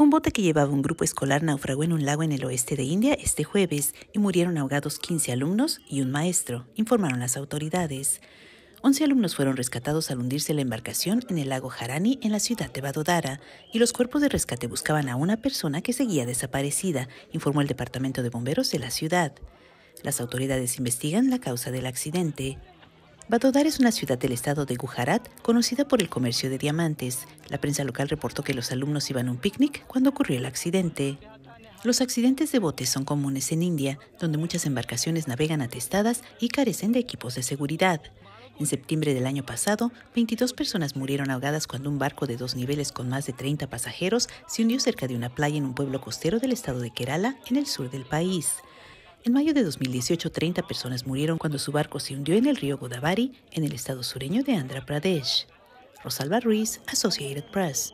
Un bote que llevaba un grupo escolar naufragó en un lago en el oeste de India este jueves y murieron ahogados 15 alumnos y un maestro, informaron las autoridades. 11 alumnos fueron rescatados al hundirse la embarcación en el lago Harani en la ciudad de Badodara y los cuerpos de rescate buscaban a una persona que seguía desaparecida, informó el Departamento de Bomberos de la ciudad. Las autoridades investigan la causa del accidente. Badodar es una ciudad del estado de Gujarat conocida por el comercio de diamantes. La prensa local reportó que los alumnos iban a un picnic cuando ocurrió el accidente. Los accidentes de botes son comunes en India, donde muchas embarcaciones navegan atestadas y carecen de equipos de seguridad. En septiembre del año pasado, 22 personas murieron ahogadas cuando un barco de dos niveles con más de 30 pasajeros se hundió cerca de una playa en un pueblo costero del estado de Kerala, en el sur del país. En mayo de 2018, 30 personas murieron cuando su barco se hundió en el río Godavari, en el estado sureño de Andhra Pradesh. Rosalba Ruiz, Associated Press.